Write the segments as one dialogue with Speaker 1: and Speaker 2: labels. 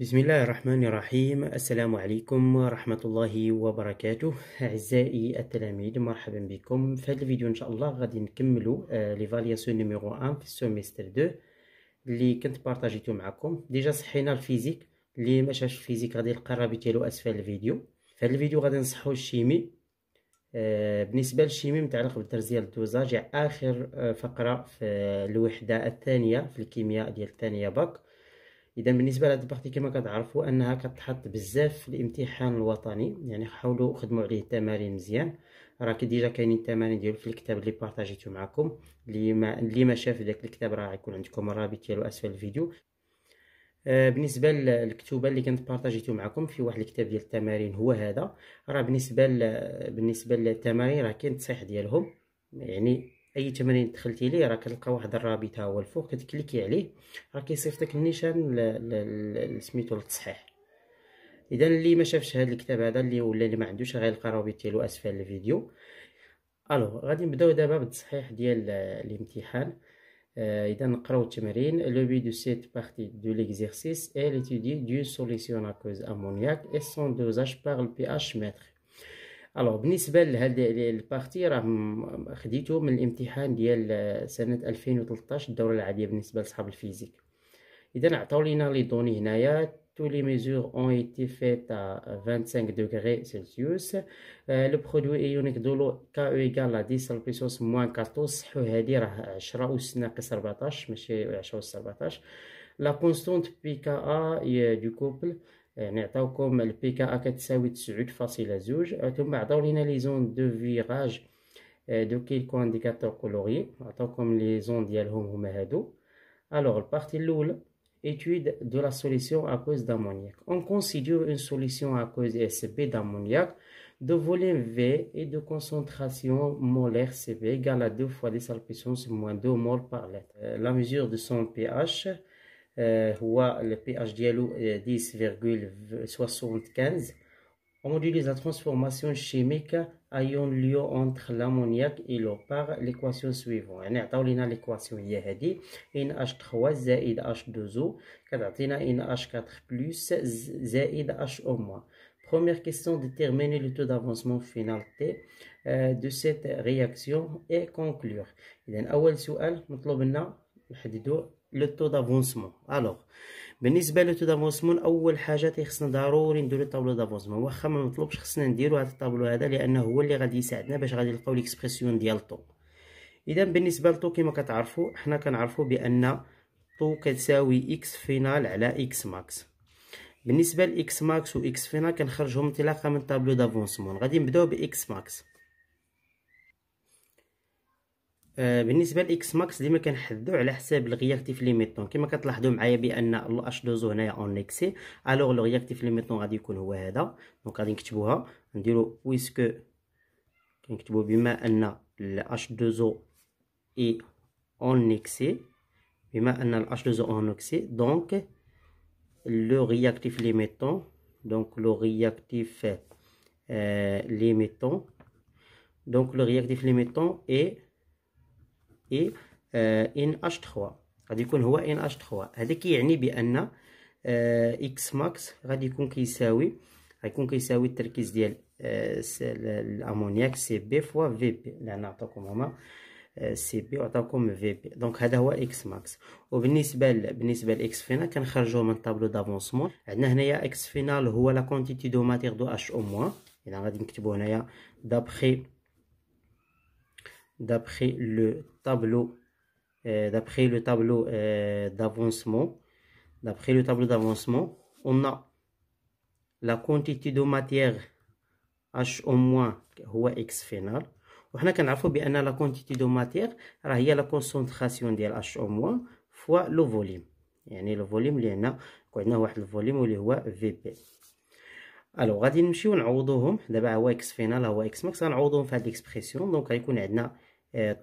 Speaker 1: بسم الله الرحمن الرحيم السلام عليكم ورحمة الله وبركاته أعزائي التلاميذ مرحبا بكم في هذا الفيديو إن شاء الله غادي نكملو لي فالياسيون نيميرو 1 في السيمستر 2 اللي كنت بارطاجيتو معكم ديجا صحينا الفيزيك اللي ما شافش الفيزيك غادي يلقى الرابط ديالو أسفل الفيديو في هذا الفيديو غادي نصحو الشيمي بالنسبة للشيمي متعلق بالدرس ديال الدوزاج آخر فقرة في الوحدة الثانية في الكيمياء ديال الثانية باك اذا بالنسبه لهاد البارتي كما كتعرفوا انها كتحط بزاف في الامتحان الوطني يعني حاولوا خدموا عليه التمارين مزيان راه ديجا كاينين التمارين ديالو في الكتاب اللي بارطاجيته معكم اللي ما اللي ما شاف داك الكتاب راه غيكون عندكم الرابط ديالو اسفل الفيديو آه بالنسبه للكتوبه اللي كنت بارطاجيته معكم في واحد الكتاب ديال التمارين هو هذا راه بالنسبه بالنسبه للتمارين راه كاين التصحيح ديالهم يعني اي تمرين دخلتي ليه راه كتلقى واحد الرابط ها هو الفوق كتكليكي عليه راه كيصيفطك النيشان سميتو للتصحيح اذا اللي ما شافش هذا الكتاب هذا اللي ولا اللي ما عندوش غيلقى الرابط ديالو اسفل الفيديو الو غادي نبداو دابا بالتصحيح ديال الامتحان Euh, آه، il le but دو سيت partie دو l'exercice est l'étude d'une solution اكوز امونياك اي سون دوزاج بار le pH متر الوغ بالنسبه لهاد البارتي راه خديته من الامتحان ديال سنه 2013 الدوره العاديه بالنسبه لصحاب الفيزيك اذا عطاو لينا لي دوني هنايا tous les mesures ont été faites à 25 degrés Celsius. Euh, le produit ionique de l'eau KE égale à 10 à la puissance moins 14 صحو هادي راه 10 أس ناقص 14 ماشي 10 أس 14 لا كونستونت بي كا دو كوبل يعني عطاوكم البيكا ا كتساوي 9.2 فاصلة زوج ثم عطاو لينا لي زون دو فيراج دو كيلكو انديكاتور كولوري عطاوكم لي زون ديالهم هما هادو الوغ البارتي الاولى étude de la solution à cause d'ammoniac. On considère une solution à aqueuse SB d'ammoniac de volume V et de concentration molaire CB égale à 2 fois des sur moins 2 mol par litre. Euh, la mesure de son pH هو euh, le اتش ديالو 10.75 On utilise la transformation chimique ion lieu entre l'ammoniac et l'eau par l'équation suivante. يعني hein, عطاو l'équation ليكواسيون هي 1 NH3 زائد H2O كتعطينا h 4 بلس H au moins. Première question déterminer le taux d'avancement final T euh, de cette réaction et conclure. إذا أول سؤال مطلوب لنا نحددو لو دافونسمون الوغ بالنسبه لو دافونسمون اول حاجه خصنا ضروري نديرو طابلو دافونسمون واخا ما مطلوبش خصنا نديرو هذا الطابلو هذا لانه هو اللي غادي يساعدنا باش غادي نلقاو ليكسبرسيون ديال الطو اذا بالنسبه للطو كما كتعرفوا حنا كنعرفوا بان طو كتساوي اكس فينال على اكس ماكس بالنسبه لاكس ماكس واكس فينال كنخرجهم انطلاقا من طابلو دافونسمون غادي نبداو باكس ماكس آه، بالنسبه لاكس ماكس ديما كنحددو على حساب الرياكتيف ليميتون كما كتلاحظوا معايا بان الاش دوز هنايا اكسي الوغ لو رياكتيف ليميتون غادي يكون هو هذا دونك غادي نكتبوها نديرو بويسكو كنكتبو بما ان الاش دوزو اي اكسي بما ان الاش دوزو اكسي دونك لو رياكتيف ليميتون دونك لو رياكتيف آه، ليميتون دونك لو رياكتيف ليميتون اي اي آه، ان اش 3 غادي يكون هو ان اش 3 هذا كيعني بان آه، اكس ماكس غادي يكون كيساوي غيكون كيساوي التركيز ديال آه، الامونياك سي بي فوا في بي لان عطاكم هما سي بي وعطاكم في بي دونك هذا هو اكس ماكس وبالنسبه ل... بالنسبه لاكس فينال كنخرجوه من طابلو دافونسمون عندنا هنايا اكس فينال هو لا كونتيتي دو ماتيغ دو اش او موان اذا غادي نكتبو هنايا دابخي d'après le tableau euh, d'après le tableau euh, d'avancement d'après le tableau d'avancement on a la quantité de matière h au moins ou x final on a qu'on que la quantité de matière alors il y la concentration de h au moins fois le volume يعني الفوليم اللي هنا قلنا واحد الفوليم اللي هو في بي الوغ غادي نمشيو نعوضوهم دابا هو اكس فينال هو اكس ماكس غنعوضوهم في هاد ليكسبريسيون دونك غيكون عندنا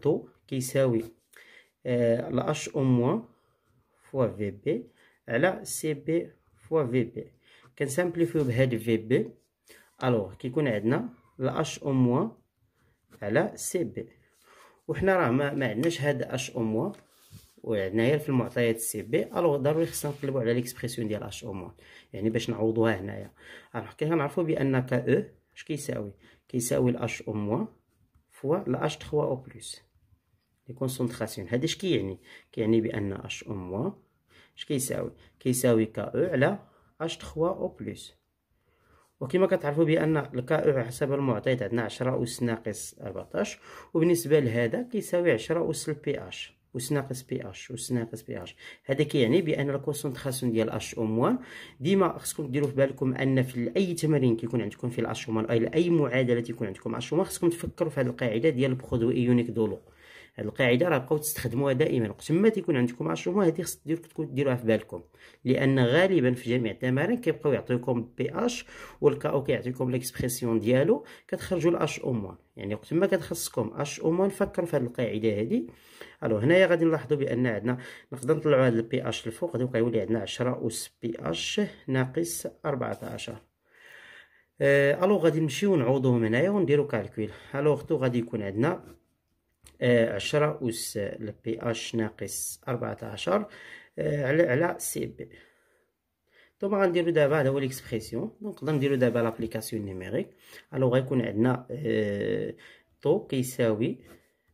Speaker 1: طو كيساوي اش او موان فوا في بي على سي بي فوا في بي كنسامبليفيو بهاد في بي الوغ كيكون عندنا اش او موان على سي بي وحنا راه ما, عندناش هاد اش او موان غير في المعطيات سي بي الوغ ضروري خصنا نقلبو على ليكسبريسيون ديال اش او موان يعني باش نعوضوها هنايا الوغ كنعرفو بان كا او اش كيساوي كيساوي الاش او موان فوا لا اش 3 او بلس لي كونسونطراسيون هذا اش كيعني كيعني بان اش او موا اش كيساوي كيساوي ك او على اش 3 او بلس وكما كتعرفوا بان الكا او حسب المعطيات عندنا 10 اس ناقص 14 وبالنسبه لهذا كيساوي 10 اس البي اش وس ناقص بي أش وس ناقص بي أش هذا كيعني بأن الكونسنتراسيون ديال أش أو موان ديما خصكم ديروا في بالكم أن في أي تمرين كيكون عندكم في الأش أو موان أي معادلة تيكون عندكم أش أو موان خصكم تفكروا في هذه القاعدة ديال برودوي يونيك دو لو هاد القاعده راه بقاو تستخدموها دائما وقت ما تيكون عندكم عشومه هادي خص ديرو تكون ديروها في بالكم لان غالبا في جميع التمارين كيبقاو يعطيوكم بي اش والكاو كيعطيكم ليكسبريسيون ديالو كتخرجوا الاش او موان يعني وقت ما كتخصكم اش او موان فكروا في هاد القاعده هادي الو هنايا غادي نلاحظوا بان عندنا نقدر نطلعوا هاد البي اش الفوق غادي يولي عندنا 10 اس بي اش ناقص 14 آه، الو غادي نمشيو نعوضوهم هنايا ونديرو كالكول الو اختو غادي يكون عندنا عشرة أس لبي اش ناقص أربعة عشر آه، على على سي بي دونك غنديرو دابا هذا هو ليكسبخيسيون دونك نقدر نديرو دابا لابليكاسيون نيميريك ألوغ غيكون عندنا آه، طو كيساوي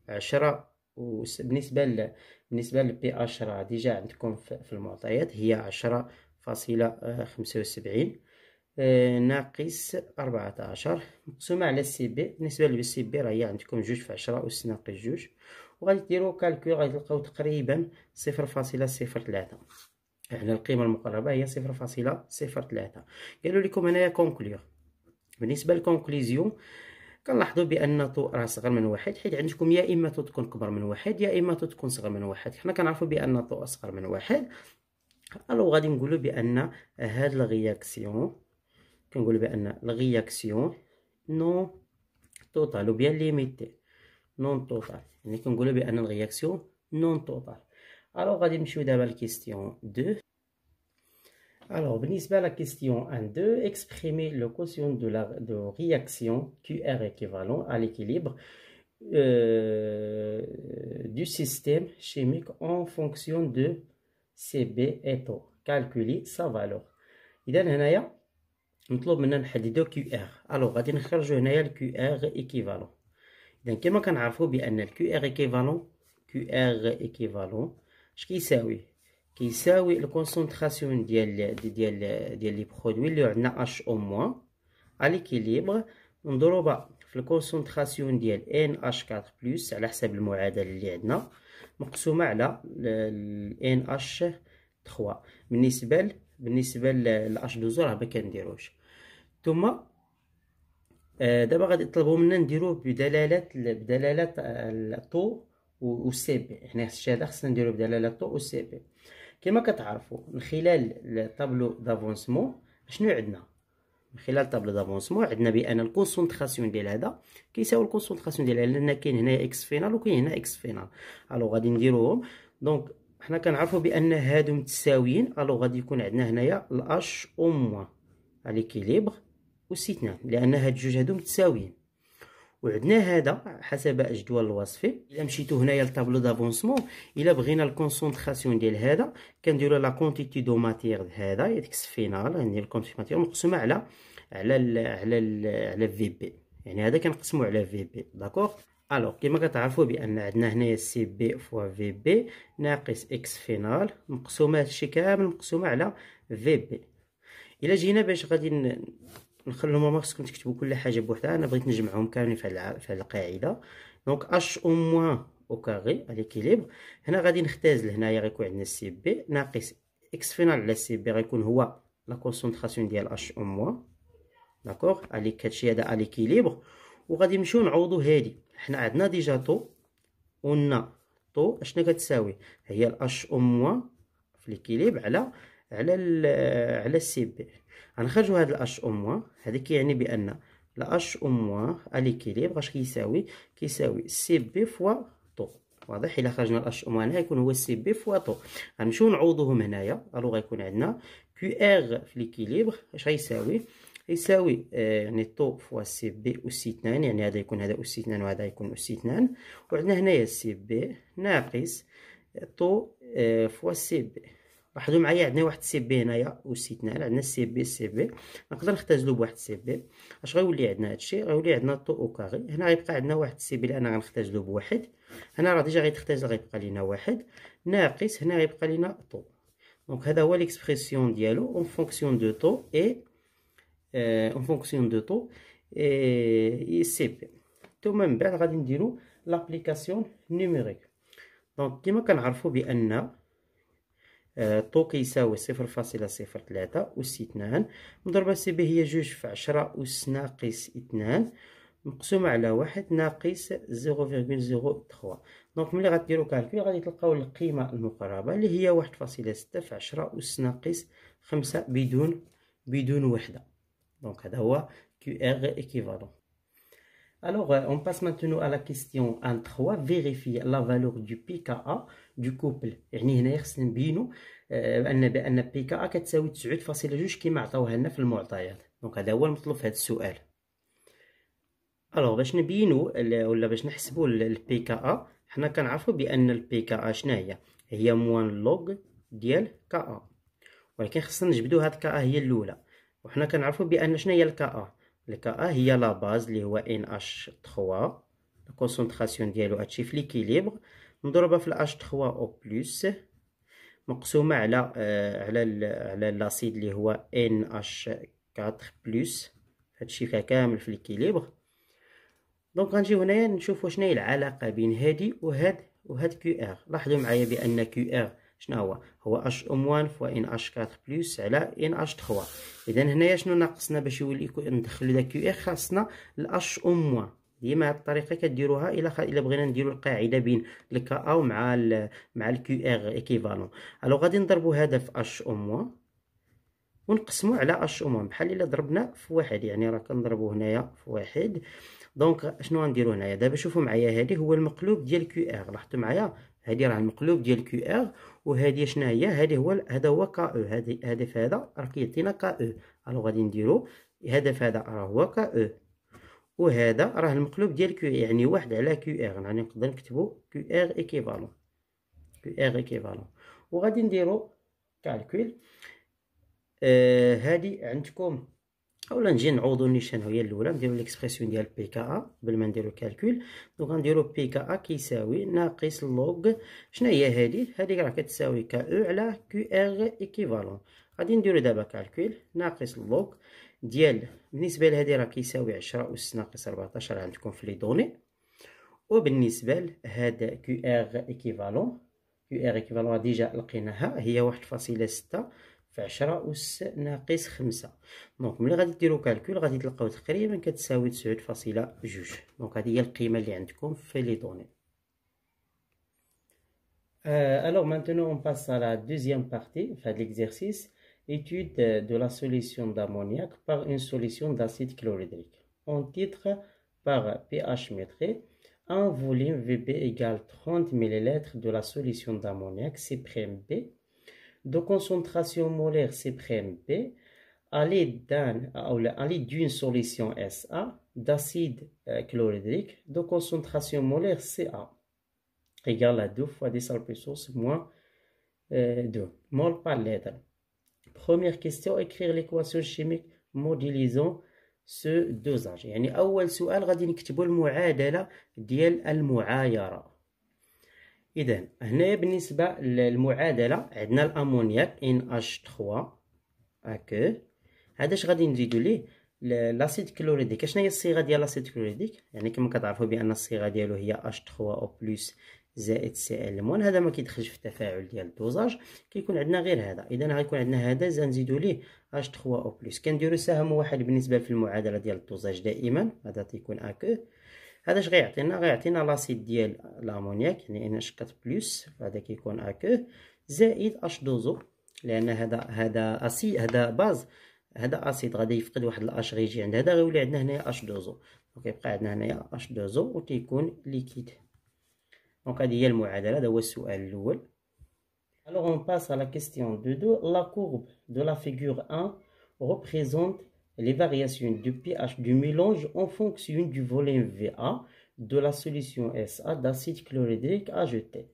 Speaker 1: عشرة أس بالنسبة ل بالنسبة للبي اش راه ديجا عندكم في المعطيات هي عشرة فاصلة آه، خمسة وسبعين آه، ناقص أربعتاشر مقسومة على سي بي بالنسبة للسي بي راهي عندكم جوج في عشرة أس ناقص جوج وغادي ديرو كالكول غادي تلقاو تقريبا صفر فاصلة صفر تلاتة يعني القيمة المقربة هي صفر فاصلة صفر تلاتة قالوا لكم هنايا كونكليور بالنسبة للكونكليزيون كنلاحظوا بان طو راه صغر من واحد حيت عندكم يا اما طو تكون كبر من واحد يا اما طو تكون صغر من واحد حنا كنعرفوا بان طو اصغر من واحد الو غادي نقولوا بان هاد لغياكسيون La réaction non total ou bien limitée non total. La réaction non total. Alors, on va dire la question 2. Alors, je la question 1-2. Exprimer le quotient de la réaction QR équivalent à l'équilibre euh, du système chimique en fonction de CB et O. Calculer sa valeur. Idem, مطلوب منا نحددو كيو ار الو غادي نخرجو هنايا الكيو ار ايكيفالون اذا كما كنعرفو بان الكيو ار ايكيفالون كيو ار ايكيفالون اش كيساوي كيساوي الكونسنتراسيون ديال ديال ديال لي برودوي اللي عندنا اش او موان على ليكيليبر مضروبه في الكونسنتراسيون ديال ان اش 4 بلس على حسب المعادله اللي عندنا مقسومه على ان اش 3 بالنسبه بالنسبه لاش دوزو راه ما كنديروش ثم آه، دابا غادي يطلبوا منا نديروه بدلالات بدلالات الطو والسي بي حنا هذا خصنا نديروه بدلالات الطو والسي بي كما كتعرفوا من خلال الطابلو دافونسمون شنو عندنا من خلال طابلو دافونسمون عندنا بان الكونسونطراسيون ديال هذا كيساوي الكونسونطراسيون ديال لان كاين هنا اكس فينال وكاين هنا اكس فينال الو غادي نديروهم دونك حنا كنعرفوا بان هادو متساويين الو غادي يكون عندنا هنايا الاش او موان ليكيليبر واستثناء لان هاد الجوج هادو متساويين وعندنا هذا حسب جدول الوصفي الا مشيتو هنايا للطابلو دافونسمون الا بغينا الكونسونطراسيون ديال هذا كنديرو لا كونتيتي دو ماتيغ هذا هي فينال يعني هني الكونتيتي ماتيغ مقسومه على على الـ على الـ على في بي يعني هذا كنقسمو على في بي داكوغ الوغ كما كتعرفوا بان عندنا هنايا سي بي فوا في بي ناقص اكس فينال مقسومه هادشي كامل مقسومه على في بي الا جينا باش غادي نخليهم هما خصكم تكتبوا كل حاجه بوحدها انا بغيت نجمعهم كاملين في هاد القاعده دونك اش او موان او كاري ليكيليبر هنا غادي نختازل هنايا غيكون عندنا سي بي ناقص اكس فينال على سي بي غيكون هو لا كونسونطراسيون ديال اش او موان داكوغ علي كاتشي هذا ليكيليبر وغادي نمشيو نعوضو هادي حنا عندنا ديجا طو قلنا طو اشنو كتساوي هي الاش او موان في ليكيليبر على على على السي بي غنخرجو هاد الاش او موان هذا كيعني بان الاش او موان اليكيليبر اش كيساوي كيساوي سي بي فوا طو واضح الا خرجنا الاش او موان غيكون هو سي بي فوا طو غنمشيو نعوضوهم هنايا الو غيكون عندنا كيو ار في ليكيليبر اش غيساوي يساوي آه، يعني طو فوا سي بي سي اثنان يعني هذا يكون هذا سي اثنان وهذا يكون سي اثنان وعندنا هنايا سي بي ناقص طو فوا سي بي وحدو معايا عندنا واحد سي بي هنايا واستثناء عندنا سي بي سي بي نقدر نختزلو بواحد سي بي اش غيولي عندنا هادشي غيولي عندنا طو او كاري هنا غيبقى عندنا واحد سي بي لان غنختزلو بواحد هنا راه ديجا غيتختزل غيبقى لينا واحد ناقص هنا غيبقى لينا طو دونك هذا هو ليكسبرسيون ديالو اون فونكسيون دو طو اي اون فونكسيون دو طو اي سي بي ثم من بعد غادي نديرو لابليكاسيون نيميريك دونك كما كنعرفوا بان آه، طو كيساوي صفر فاصلة صفر تلاتة أس اثنان مضربة سي بي هي جوج في عشرة أس ناقص اثنان مقسومة على واحد ناقص زيرو فيغول زيرو تخوا دونك ملي غديرو كالكول غادي تلقاو القيمة المقربة اللي هي واحد فاصلة ستة في عشرة أس ناقص خمسة بدون بدون وحدة دونك هذا هو كيو ار ايكيفالون Alors, euh, on passe maintenant à la question 1.3. 3. Vérifier la valeur du pKa دو كوبل يعني هنايا خصنا نبينو آه، بان بان بي كا كتساوي 9.2 كما عطاوها لنا في المعطيات دونك هذا هو المطلوب في هذا السؤال الوغ باش نبينو ولا باش نحسبو البي كا حنا كنعرفو بان البي كا شنو هي هي موان لوغ ديال كا ا ولكن خصنا نجبدو هاد كا ا هي الاولى وحنا كنعرفو بان شنو هي الكا الكا هي لا باز اللي هو ان اش 3 الكونسونطراسيون ديالو هادشي في ليكيليبر مضروبه في الاش 3 او بلس مقسومه على آه على ال على لاسيد اللي هو ان اش 4 بلس هادشي فيها كامل في ليكيليبر دونك غنجيو هنايا نشوفوا شنو هي العلاقه بين هادي وهاد وهاد كيو ار لاحظوا معايا بان كيو ار شنو هو هو اش ام 1 فوا ان اش 4 بلس على ان اش 3 اذا هنايا شنو ناقصنا باش يولي ندخلوا داك كيو ار خاصنا الاش ام 1 ديما هاد الطريقه كديروها الا خ... الا بغينا نديرو القاعده بين الكا او مع ال... مع الكيو ار ايكيفالون الو غادي نضربو هذا في اش او موان ونقسمو على اش او موان بحال الا ضربنا في واحد يعني راه كنضربو هنايا في واحد دونك شنو غنديرو هنايا دابا شوفوا معايا هادي هو المقلوب ديال كيو ار لاحظتوا معايا هادي راه المقلوب ديال كيو ار وهادي شنو هي هادي هو هذا هو كا او هادي هدف هذا راه كيعطينا كا او الو غادي نديرو هدف هذا راه هو كا او وهذا راه المقلوب ديال كيو يعني واحد على كيو ار يعني نقدر نكتبو كيو ار ايكيفالون كيو ار ايكيفالون وغادي نديرو كالكول آه هادي عندكم اولا نجي نعوضو النيشان هي الاولى نديرو ليكسبرسيون ديال بي كا ا قبل ما نديرو كالكول دونك غنديرو بي كا ا كيساوي ناقص لوغ شنو هي هادي هادي راه كتساوي كا او على كيو ار ايكيفالون غادي نديرو دابا كالكول ناقص لوغ ديال بالنسبه لهذه راه كيساوي 10 اس ناقص 14 عندكم في لي دوني وبالنسبه لهذا كيو ار ايكيفالون كيو ار ايكيفالون ديجا لقيناها هي 1.6 في 10 اس ناقص 5 دونك ملي غادي ديروا كالكول غادي تلقاو تقريبا كتساوي 9.2 دونك هذه هي القيمه اللي عندكم في لي دوني Euh, alors maintenant, on passe à la deuxième partie enfin, de l'exercice. Étude de la solution d'ammoniac par une solution d'acide chlorhydrique. On titre par pH métré un volume VB égale 30 ml de la solution d'ammoniac C'B de concentration molaire C'B à l'aide d'une solution SA d'acide euh, chlorhydrique de concentration molaire CA égale à 2 fois 10 à la moins 2 euh, mol par litre. Première question, écrire l'équation chimique modélisant ce dosage يعني أول سؤال غادي نكتبو المعادلة ديال المعايرة إذا هنايا بالنسبة للمعادلة عندنا الأمونياك NH3 هاكو هذا اش غادي نزيدو ليه لاسيد كلوريديك اشناهي الصيغه ديال لاسيد كلوريديك يعني كما كتعرفوا بان الصيغه ديالو هي H3O+ زائد سي ال مون هذا ما كيدخلش في التفاعل ديال الدوزاج كيكون عندنا غير هذا اذا غيكون عندنا هذا زاد نزيدو ليه اش 3 او بلس كنديرو سهم واحد بالنسبه في المعادله ديال الدوزاج دائما هذا تيكون ا كو هذا اش غيعطينا غيعطينا لاسيد ديال الامونياك يعني ان 4 بلس هذا كيكون ا كو زائد اش دوزو لان هذا هذا اسي هذا باز هذا اسيد غادي يفقد واحد الاش غيجي عند هذا غيولي عندنا هنايا اش 2 دونك يبقى عندنا هنايا اش دوزو وتيكون ليكيد Alors, on passe à la question 2. La courbe de la figure 1 représente les variations du pH du mélange en fonction du volume VA de la solution SA d'acide chlorhydrique ajouté.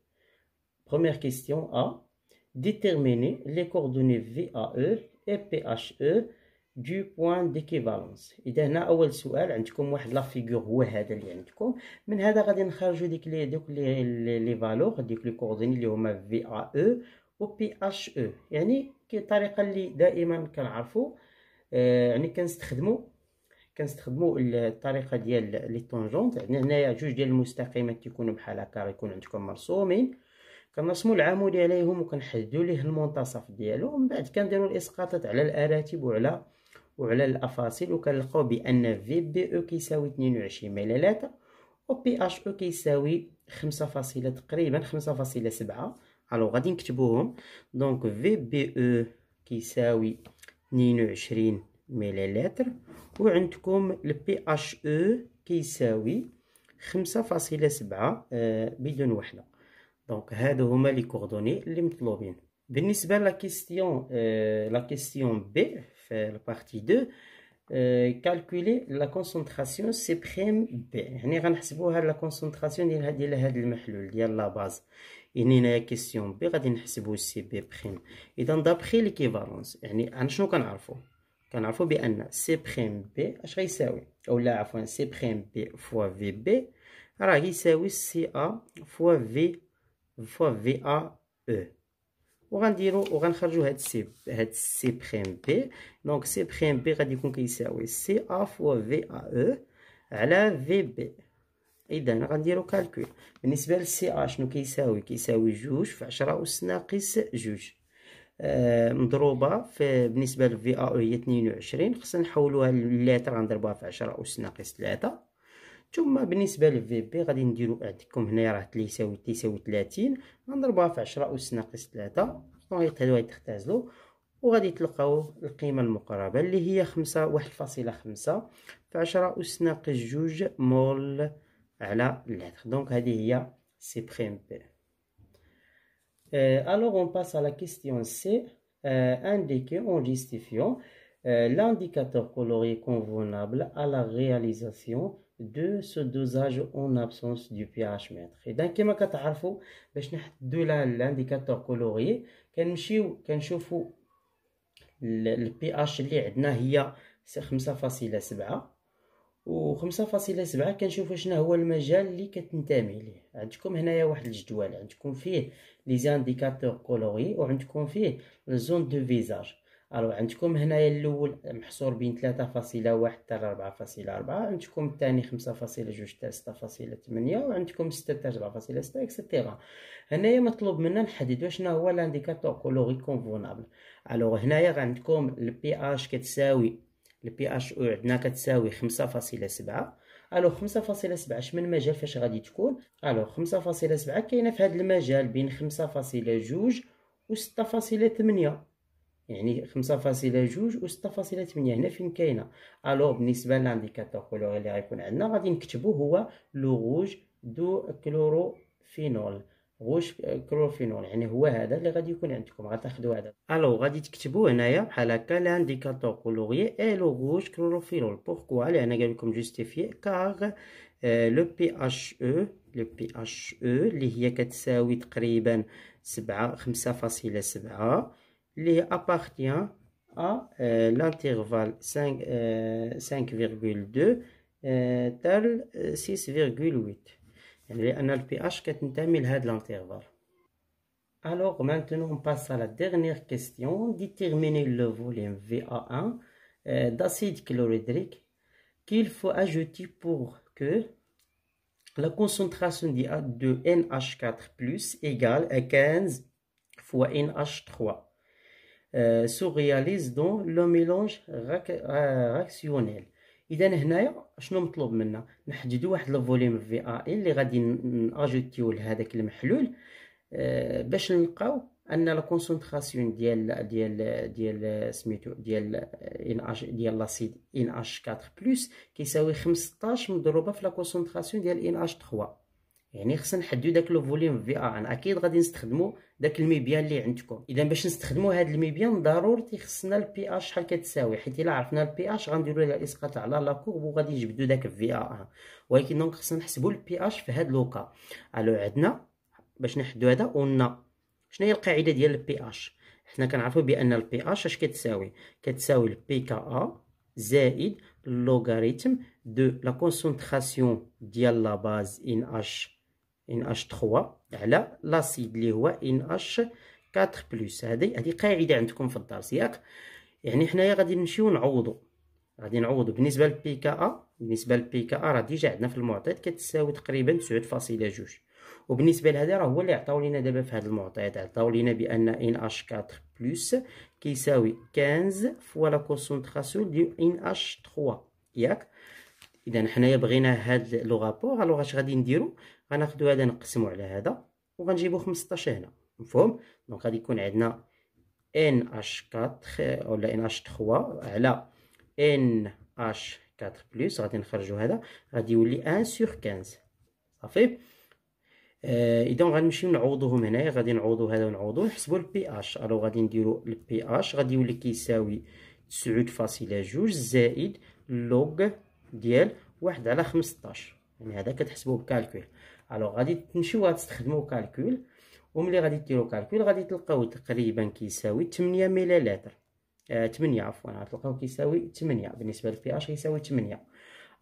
Speaker 1: Première question A. Déterminer les coordonnées VAE et PHE دو بوان ديكيفالونس اذا هنا اول سؤال عندكم واحد لا فيغور هو هذا اللي عندكم من هذا غادي نخرجوا ديك لي دوك لي لي فالور ديك لي كوردوني اللي هما في ا او و بي اش او يعني كي الطريقه اللي دائما كنعرفوا آه يعني كنستخدموا كنستخدموا الطريقه ديال لي طونجونت يعني هنايا جوج ديال المستقيمات تيكونوا بحال هكا يكون عندكم مرسومين كنرسموا العمود عليهم وكنحددوا ليه المنتصف ديالو ومن بعد كنديروا الاسقاطات على الاراتب وعلى وعلى الافاصيل وكنلقاو بان في بي او كيساوي 22 ملالات و بي اش او كيساوي 5 فاصلة تقريبا 5.7 الو غادي نكتبوهم دونك في بي او كيساوي 22 ملالتر وعندكم البي اش او e كيساوي 5.7 آه بدون وحده دونك هادو هما لي كوردوني اللي مطلوبين بالنسبه لا كيستيون آه لا كيستيون بي في البارتي 2 كالكولي لا كونسنتراسيون سي بريم بي هنا غنحسبوها لا كونسنتراسيون ديال هاد ديال المحلول ديال لا باز يعني هنايا كيسيون بي غادي نحسبو سي بي بريم اذا دابخي ليكيفالونس يعني عن شنو كنعرفو كنعرفو بان سي بريم بي اش غيساوي اولا عفوا سي بريم بي فوا في بي راه يساوي سي ا فوا في فوا في ا او وغنديرو وغنخرجو هاد سي هاد سي بريم بي دونك سي بريم بي غادي يكون كيساوي سي ا فوا في ا او على في بي اذا غنديرو كالكول بالنسبه للسي ا شنو كيساوي كيساوي جوج في 10 اس ناقص جوج آه، مضروبه في بالنسبه للفي ا او هي 22 خصنا نحولوها للتر غنضربوها في 10 اس ناقص 3 ثم بالنسبه للفي بي غادي نديرو عندكم هنايا راه تيساوي تيساوي 30 غنضربوها في 10 اس ناقص 3 دونك هادو غيتختازلو وغادي تلقاو القيمه المقربه اللي هي 5.5 في 10 اس ناقص 2 مول على اللتر دونك هذه هي سي بريم بي ا alors on passe à la question C indiquer euh, en justifiant euh, l'indicateur coloré convenable à la réalisation دو سو دوزاج اون ابسونس دو بي اش متر اذا كما كتعرفوا باش نحددوا لانديكاتور كولوري كنمشيو كنشوفوا البي اش اللي عندنا هي 5.7 و 5.7 كنشوفوا شنو هو المجال اللي كتنتمي ليه عندكم هنايا واحد الجدول عندكم فيه لي زانديكاتور كولوري وعندكم فيه الزون دو فيزاج الو عندكم هنايا الاول محصور بين 3.1 حتى 4.4 عندكم الثاني 5.2 حتى 6.8 وعندكم 6 حتى 4.6 اكسيتيرا هنايا مطلوب منا نحددو شنو هو لانديكاتور كولوري كونفونابل الو هنايا عندكم البي اش كتساوي البي اش او عندنا كتساوي 5.7 الو 5.7 شمن مجال فاش غادي تكون الو 5.7 كاينه في هذا المجال بين 5.2 و 6.8 يعني خمسة فاصلة جوج و ستة فاصلة تمنية هنا فين كاينه ألوغ بالنسبه لانديكاتور كولوغي اللي غيكون عندنا غادي نكتبو هو لو غوج دو كلوروفينول غوج كلوروفينول يعني هو هذا اللي غادي يكون عندكم غتاخدو هذا ألوغ غادي تكتبو هنايا بحال هكا لانديكاتور كولوغي اي لو غوج كلوروفينول بوركوا لان كالكم لكم جوستيفي كاغ لو بي اش او لو بي اش او اللي هي كتساوي تقريبا سبعة خمسة فاصلة سبعة qui appartient à euh, l'intervalle 5,2 euh, euh, tel 6,8 On a le pH est de l'intervalle. Alors maintenant on passe à la dernière question, déterminer le volume VA1 d'acide chlorhydrique qu'il faut ajouter pour que la concentration de NH4 égale à 15 fois NH3. سوغياليز دون لو ميلونج راكسيونيل اذا هنايا شنو مطلوب منا نحددوا واحد لو فوليوم في ا اللي غادي ناجوتيو لهذاك المحلول باش نلقاو ان لا كونسونطراسيون ديال ديال ديال سميتو ديال ان اش ديال لاسيد ان اش 4 بلس كيساوي 15 مضروبه في لا كونسونطراسيون ديال ان اش 3 يعني خصنا نحددو داك لو فوليوم في ا ان اكيد غادي نستخدمو داك الميبيان اللي عندكم اذا باش نستخدمو هاد الميبيان ضروري خصنا البي اش شحال كتساوي حيت الا عرفنا البي اش غنديرو لها الاسقاط على لا كورب وغادي نجبدو داك في ان ولكن دونك خصنا نحسبو البي اش في هاد لوكا الو عندنا باش نحدو هذا قلنا شنو هي القاعده ديال البي اش حنا كنعرفو بان البي اش اش كتساوي كتساوي البي كا ا زائد اللوغاريتم دو لا كونسونطراسيون ديال لا باز ان اش ان اش 3 على لاسيد اللي هو ان اش 4 بلس هذه هذه قاعده عندكم في الدرس ياك يعني حنايا غادي نمشيو نعوضوا غادي نعوضوا بالنسبه للبي كا ا بالنسبه للبي كا ا راه ديجا عندنا في المعطيات كتساوي تقريبا 9.2 وبالنسبه لهذا راه هو اللي عطاو لينا دابا في هذا المعطيات عطاو لينا بان ان اش 4 بلس كيساوي 15 فوا لا كونسونطراسيون ديال ان اش 3 ياك اذا حنايا بغينا هاد لو رابور الوغ اش غادي نديرو غناخدو هذا نقسمو على هذا وغنجيبو خمسطاش هنا مفهوم دونك غادي يكون عندنا ان اش 4 ولا ان اش 3 على ان اش 4 بلس غادي نخرجو هذا غادي يولي 1 سور 15 صافي آه، اذا غنمشيو نعوضوهم هنايا غادي نعوضو هذا ونعوضو نحسبو البي اش الو غادي نديرو البي اش غادي يولي كيساوي تسعود فاصلة جوج زائد لوغ ديال واحد على خمسطاش يعني هذا كتحسبوه بكالكول الوغ غادي تمشيو غتستخدموا كالكول وملي غادي ديروا كالكول غادي تلقاو تقريبا كيساوي 8 مليلتر آه 8 عفوا غتلقاو كيساوي 8 بالنسبه للبي اش كيساوي 8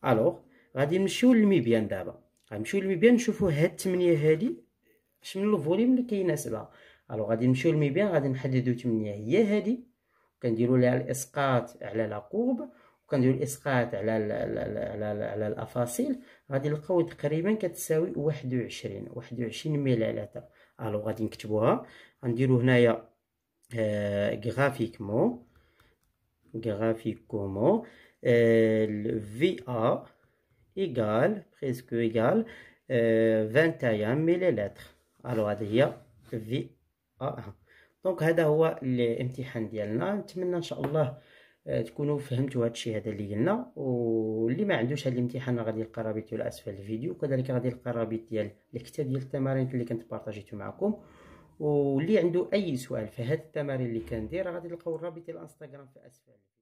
Speaker 1: الوغ غادي نمشيو للميبيان دابا غنمشيو للميبيان نشوفوا هاد 8 هادي شنو الفوليوم اللي كيناسبها الوغ غادي نمشيو للميبيان غادي نحددو 8 هي هادي كنديروا لها الاسقاط على لا كورب كنديرو الاسقاط على الـ على الـ على, على الافاصيل غادي نلقاو تقريبا كتساوي واحد 21 واحد وعشرين مليلتر الو غادي نكتبوها غنديروا هنايا غرافيكمون آه، graphiquement euh, VA ا ايغال égale, ايغال 21 مليلتر الو هذه هي في ا دونك هذا هو الامتحان ديالنا نتمنى ان شاء الله آه، تكونوا فهمتوا هذا الشيء هذا اللي قلنا واللي ما عندوش هذا الامتحان غادي يلقى الرابط ديالو اسفل الفيديو وكذلك غادي يلقى الرابط ديال الكتاب ديال التمارين اللي كنت بارطاجيته معكم واللي عنده اي سؤال في هذه التمارين اللي كندير غادي يلقاو الرابط ديال الانستغرام في اسفل